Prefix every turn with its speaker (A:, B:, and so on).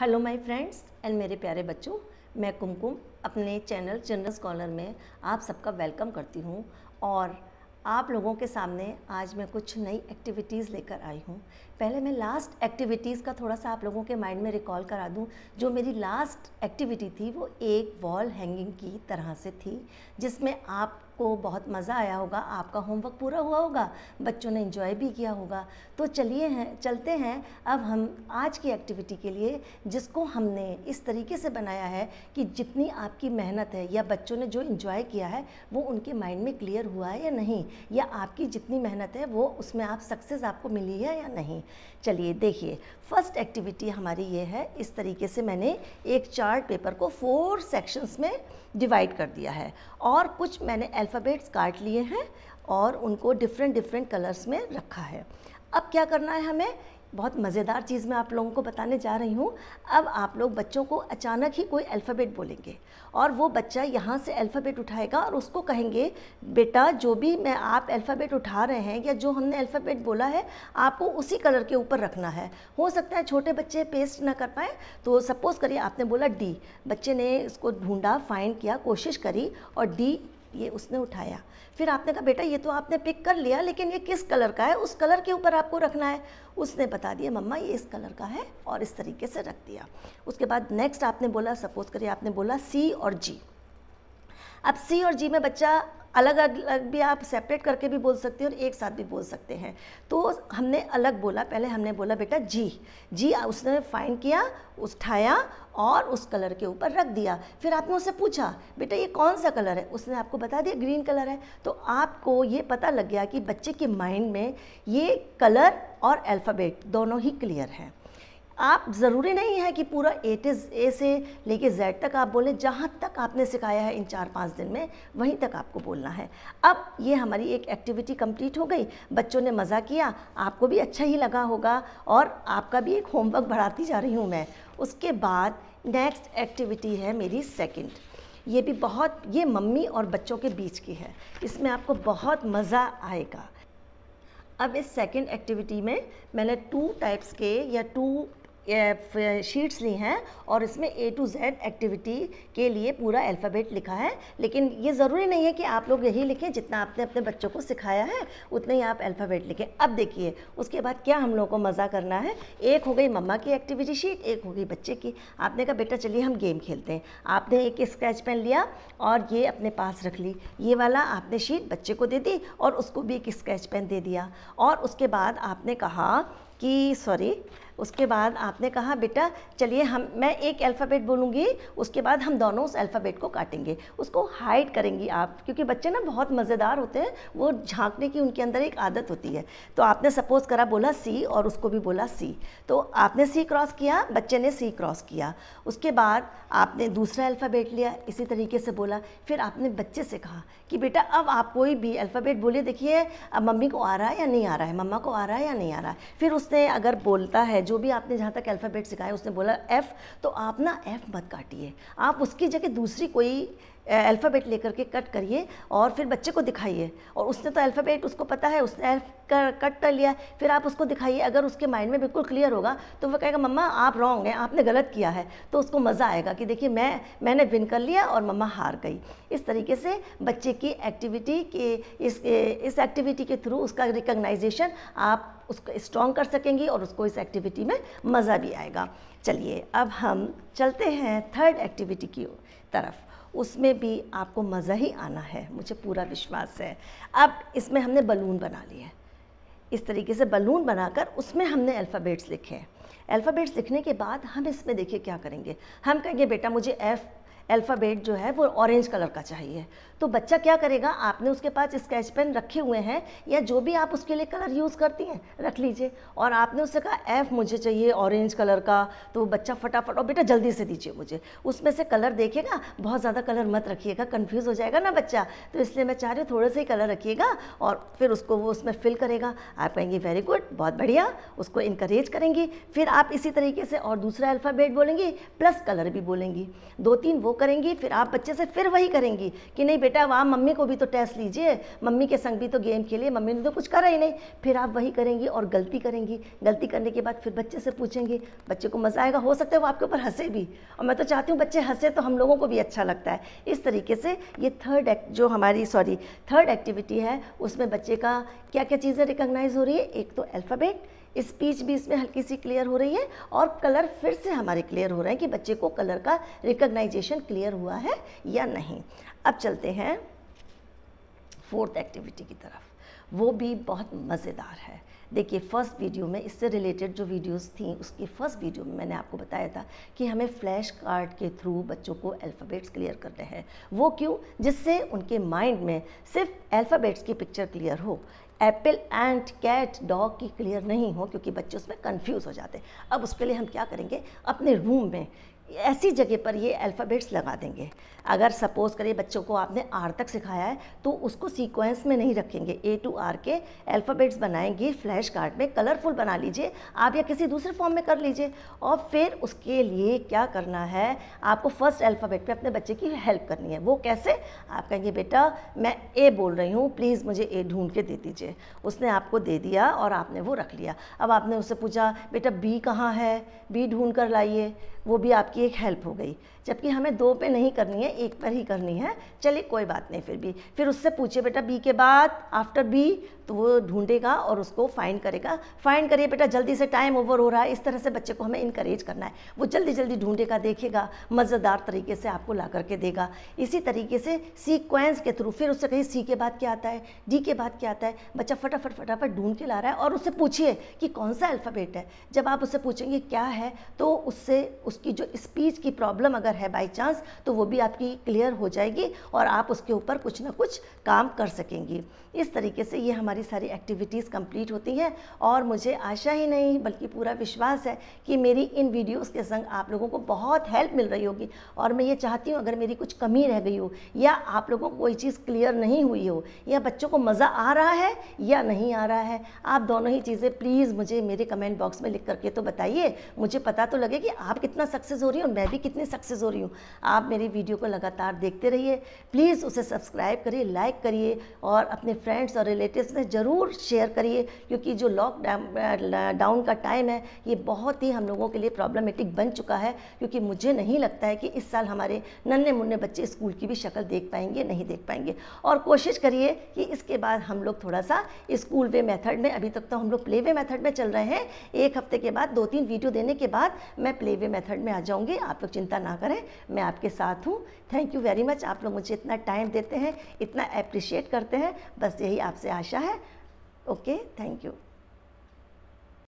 A: hello my friends and मेरे प्यारे बच्चों मैं कुमकुम अपने चैनल जनरल स्कॉलर में आप सबका वेलकम करती हूँ और आप लोगों के सामने आज मैं कुछ नई एक्टिविटीज़ लेकर आई हूँ पहले मैं लास्ट एक्टिविटीज़ का थोड़ा सा आप लोगों के माइंड में रिकॉल करा दूँ जो मेरी लास्ट एक्टिविटी थी वो एक वॉल हैंगिंग की तरह से थी जिसमें आप आपको बहुत मज़ा आया होगा आपका होमवर्क पूरा हुआ होगा बच्चों ने इन्जॉय भी किया होगा तो चलिए हैं चलते हैं अब हम आज की एक्टिविटी के लिए जिसको हमने इस तरीके से बनाया है कि जितनी आपकी मेहनत है या बच्चों ने जो इन्जॉय किया है वो उनके माइंड में क्लियर हुआ है या नहीं या आपकी जितनी मेहनत है वो उसमें आप सक्सेस आपको मिली है या नहीं चलिए देखिए फर्स्ट एक्टिविटी हमारी ये है इस तरीके से मैंने एक चार्ट पेपर को फोर सेक्शंस में डिवाइड कर दिया है और कुछ मैंने अल्फ़ाबेट्स काट लिए हैं और उनको डिफरेंट डिफरेंट कलर्स में रखा है अब क्या करना है हमें बहुत मज़ेदार चीज़ मैं आप लोगों को बताने जा रही हूँ अब आप लोग बच्चों को अचानक ही कोई अल्फ़ाबेट बोलेंगे और वो बच्चा यहाँ से अल्फ़ाबेट उठाएगा और उसको कहेंगे बेटा जो भी मैं आप अल्फ़ाबेट उठा रहे हैं या जो हमने अल्फ़ाबेट बोला है आपको उसी कलर के ऊपर रखना है हो सकता है छोटे बच्चे पेस्ट ना कर पाए तो सपोज़ करिए आपने बोला डी बच्चे ने इसको ढूंढा फाइन किया कोशिश करी और डी ये उसने उठाया फिर आपने कहा बेटा ये तो आपने पिक कर लिया लेकिन ये किस कलर का है उस कलर के ऊपर आपको रखना है उसने बता दिया मम्मा ये इस कलर का है और इस तरीके से रख दिया उसके बाद नेक्स्ट आपने बोला सपोज करिए आपने बोला सी और जी अब सी और जी में बच्चा अलग अलग भी आप सेपरेट करके भी बोल सकते हैं और एक साथ भी बोल सकते हैं तो हमने अलग बोला पहले हमने बोला बेटा जी जी उसने फाइंड किया उठाया और उस कलर के ऊपर रख दिया फिर आपने उससे पूछा बेटा ये कौन सा कलर है उसने आपको बता दिया ग्रीन कलर है तो आपको ये पता लग गया कि बच्चे के माइंड में ये कलर और अल्फ़ाबेट दोनों ही क्लियर हैं आप ज़रूरी नहीं है कि पूरा ए टे ए से लेके जेड तक आप बोलें जहाँ तक आपने सिखाया है इन चार पाँच दिन में वहीं तक आपको बोलना है अब ये हमारी एक एक्टिविटी कंप्लीट हो गई बच्चों ने मज़ा किया आपको भी अच्छा ही लगा होगा और आपका भी एक होमवर्क बढ़ाती जा रही हूँ मैं उसके बाद नेक्स्ट एक्टिविटी है मेरी सेकेंड ये भी बहुत ये मम्मी और बच्चों के बीच की है इसमें आपको बहुत मज़ा आएगा अब इस सेकेंड एक्टिविटी में मैंने टू टाइप्स के या टू शीट्स ली हैं और इसमें ए टू जेड एक्टिविटी के लिए पूरा अल्फ़ाबेट लिखा है लेकिन ये ज़रूरी नहीं है कि आप लोग यही लिखें जितना आपने अपने बच्चों को सिखाया है उतना ही आप अल्फ़ाबेट लिखें अब देखिए उसके बाद क्या हम लोगों को मज़ा करना है एक हो गई मम्मा की एक्टिविटी शीट एक हो गई बच्चे की आपने कहा बेटा चलिए हम गेम खेलते हैं आपने एक स्केच पेन लिया और ये अपने पास रख ली ये वाला आपने शीट बच्चे को दे दी और उसको भी एक स्केच पेन दे दिया और उसके बाद आपने कहा कि सॉरी उसके बाद आपने कहा बेटा चलिए हम मैं एक अल्फ़ाबेट बोलूँगी उसके बाद हम दोनों उस अल्फ़ाबेट को काटेंगे उसको हाइड करेंगी आप क्योंकि बच्चे ना बहुत मज़ेदार होते हैं वो झांकने की उनके अंदर एक आदत होती है तो आपने सपोज़ करा बोला सी और उसको भी बोला सी तो आपने सी क्रॉस किया बच्चे ने सी क्रॉस किया उसके बाद आपने दूसरा अल्फ़ाबेट लिया इसी तरीके से बोला फिर आपने बच्चे से कहा कि बेटा अब आप कोई भी अल्फ़ाबेट बोलिए देखिए अब मम्मी को आ रहा है या नहीं आ रहा है मम्मा को आ रहा है या नहीं आ रहा है फिर उसने अगर बोलता है जो भी आपने जहाँ तक अल्फ़ाबेट सिखाया उसने बोला एफ़ तो आप ना एफ़ मत काटिए आप उसकी जगह दूसरी कोई अल्फ़ाबेट लेकर के कट करिए और फिर बच्चे को दिखाइए और उसने तो अल्फ़ाबेट उसको पता है उसने एफ़ कर, कट कर लिया फिर आप उसको दिखाइए अगर उसके माइंड में बिल्कुल क्लियर होगा तो वो कहेगा मम्मा आप रॉन्ग हैं आपने गलत किया है तो उसको मज़ा आएगा कि देखिए मैं मैंने विन कर लिया और मम्मा हार गई इस तरीके से बच्चे की एक्टिविटी के इस इस एक्टिविटी के थ्रू उसका रिकग्नाइजेशन आप उसको स्ट्रॉन्ग कर सकेंगी और उसको इस एक्टिविटी में मज़ा भी आएगा चलिए अब हम चलते हैं थर्ड एक्टिविटी की तरफ उसमें भी आपको मज़ा ही आना है मुझे पूरा विश्वास है अब इसमें हमने बलून बना लिए इस तरीके से बलून बनाकर उसमें हमने अल्फ़ाबेट्स लिखे हैं अल्फ़ाबेट्स लिखने के बाद हम इसमें देखिए क्या करेंगे हम कहेंगे बेटा मुझे एफ़ अल्फ़ाबेट जो है वो ऑरेंज कलर का चाहिए तो बच्चा क्या करेगा आपने उसके पास स्केच पेन रखे हुए हैं या जो भी आप उसके लिए कलर यूज़ करती हैं रख लीजिए और आपने उससे कहा एफ़ मुझे चाहिए ऑरेंज कलर का तो बच्चा फटाफट और बेटा जल्दी से दीजिए मुझे उसमें से कलर देखेगा बहुत ज़्यादा कलर मत रखिएगा कन्फ्यूज़ हो जाएगा ना बच्चा तो इसलिए मैं चाह रही हूँ थोड़े से ही कलर रखिएगा और फिर उसको वो उसमें फिल करेगा आप कहेंगे वेरी गुड बहुत बढ़िया उसको इंकरेज करेंगी फिर आप इसी तरीके से और दूसरा अल्फ़ाबेट बोलेंगी प्लस कलर भी बोलेंगी दो तीन वो करेंगी फिर आप बच्चे से फिर वही करेंगी कि नहीं बेटा आप मम्मी को भी तो टेस्ट लीजिए मम्मी के संग भी तो गेम खेलिए मम्मी ने तो कुछ करा ही नहीं फिर आप वही करेंगी और गलती करेंगी गलती करने के बाद फिर बच्चे से पूछेंगे बच्चे को मज़ा आएगा हो सकता है वो आपके ऊपर हंसे भी और मैं तो चाहती हूँ बच्चे हंसे तो हम लोगों को भी अच्छा लगता है इस तरीके से ये थर्ड एक्ट जो हमारी सॉरी थर्ड एक्टिविटी है उसमें बच्चे का क्या क्या चीज़ें रिकोगनाइज हो रही है एक तो अल्फ़ाबेट स्पीच भी इसमें हल्की सी क्लियर हो रही है और कलर फिर से हमारे क्लियर हो रहे हैं कि बच्चे को कलर का रिकग्नाइजेशन क्लियर हुआ है या नहीं अब चलते हैं फोर्थ एक्टिविटी की तरफ वो भी बहुत मज़ेदार है देखिए फर्स्ट वीडियो में इससे रिलेटेड जो वीडियोस थी उसकी फर्स्ट वीडियो में मैंने आपको बताया था कि हमें फ्लैश कार्ड के थ्रू बच्चों को अल्फ़ाबेट्स क्लियर करने हैं वो क्यों जिससे उनके माइंड में सिर्फ अल्फ़ाबेट्स की पिक्चर क्लियर हो एप्पल एंड कैट डॉग की क्लियर नहीं हो क्योंकि बच्चे उसमें कंफ्यूज हो जाते हैं अब उसके लिए हम क्या करेंगे अपने रूम में ऐसी जगह पर ये अल्फ़ाबेट्स लगा देंगे अगर सपोज़ करिए बच्चों को आपने आर तक सिखाया है तो उसको सीक्वेंस में नहीं रखेंगे ए टू आर के अल्फ़ाबेट्स बनाएंगे फ्लैश कार्ड में कलरफुल बना लीजिए आप या किसी दूसरे फॉर्म में कर लीजिए और फिर उसके लिए क्या करना है आपको फर्स्ट अल्फ़ाबेट पे अपने बच्चे की हेल्प करनी है वो कैसे आप कहेंगे बेटा मैं ए बोल रही हूँ प्लीज़ मुझे ए ढूंढ के दे दीजिए उसने आपको दे दिया और आपने वो रख लिया अब आपने उससे पूछा बेटा बी कहाँ है बी ढूंढ कर लाइए वो भी आपकी आपकी एक हेल्प हो गई जबकि हमें दो पे नहीं करनी है एक पर ही करनी है चलिए कोई बात नहीं फिर भी फिर उससे पूछे बेटा बी के बाद आफ्टर बी तो वो ढूंढेगा और उसको फाइंड करेगा फाइंड करिए बेटा जल्दी से टाइम ओवर हो रहा है इस तरह से बच्चे को हमें इनक्रेज करना है वो जल्दी जल्दी ढूंढेगा देखेगा मज़ेदार तरीके से आपको ला करके देगा इसी तरीके से सीक्वेंस के थ्रू फिर उससे कहीं सी के बाद क्या आता है डी के बाद क्या आता है बच्चा फटाफट फटाफट ढूंढ के ला रहा है और उससे पूछिए कि कौन सा अल्फ़ाबेट है जब आप उससे पूछेंगे क्या है तो उससे उसकी जो स्पीच की प्रॉब्लम अगर है बाई चांस तो वो भी आपकी क्लियर हो जाएगी और आप उसके ऊपर कुछ ना कुछ काम कर सकेंगी इस तरीके से ये हमारी सारी एक्टिविटीज़ कंप्लीट होती हैं और मुझे आशा ही नहीं बल्कि पूरा विश्वास है कि मेरी इन वीडियोस के संग आप लोगों को बहुत हेल्प मिल रही होगी और मैं ये चाहती हूँ अगर मेरी कुछ कमी रह गई हो या आप लोगों को कोई चीज़ क्लियर नहीं हुई हो या बच्चों को मज़ा आ रहा है या नहीं आ रहा है आप दोनों ही चीज़ें प्लीज़ मुझे मेरे कमेंट बॉक्स में लिख करके तो बताइए मुझे पता तो लगे कि आप कितना सक्सेस हो रही रही हूँ और मैं भी कितनी सक्सेस हो रही हूँ आप मेरी वीडियो को लगातार देखते रहिए प्लीज़ उसे सब्सक्राइब करिए लाइक करिए और अपने फ्रेंड्स और रिलेटिव्स में ज़रूर शेयर करिए क्योंकि जो लॉकडाउन डाउन का टाइम है ये बहुत ही हम लोगों के लिए प्रॉब्लमेटिक बन चुका है क्योंकि मुझे नहीं लगता है कि इस साल हमारे नन्हे मुन्ने बच्चे स्कूल की भी शक्ल देख पाएंगे नहीं देख पाएंगे और कोशिश करिए कि इसके बाद हम लोग थोड़ा सा स्कूल वे मेथड में अभी तक तो हम लोग प्ले वे मेथड में चल रहे हैं एक हफ्ते के बाद दो तीन वीडियो देने के बाद मैं प्ले वे मेथड में आ जाऊँगी होंगी आप लोग चिंता ना करें मैं आपके साथ हूँ थैंक यू वेरी मच आप लोग मुझे इतना टाइम देते हैं इतना अप्रिशिएट करते हैं बस यही आपसे आशा है ओके थैंक यू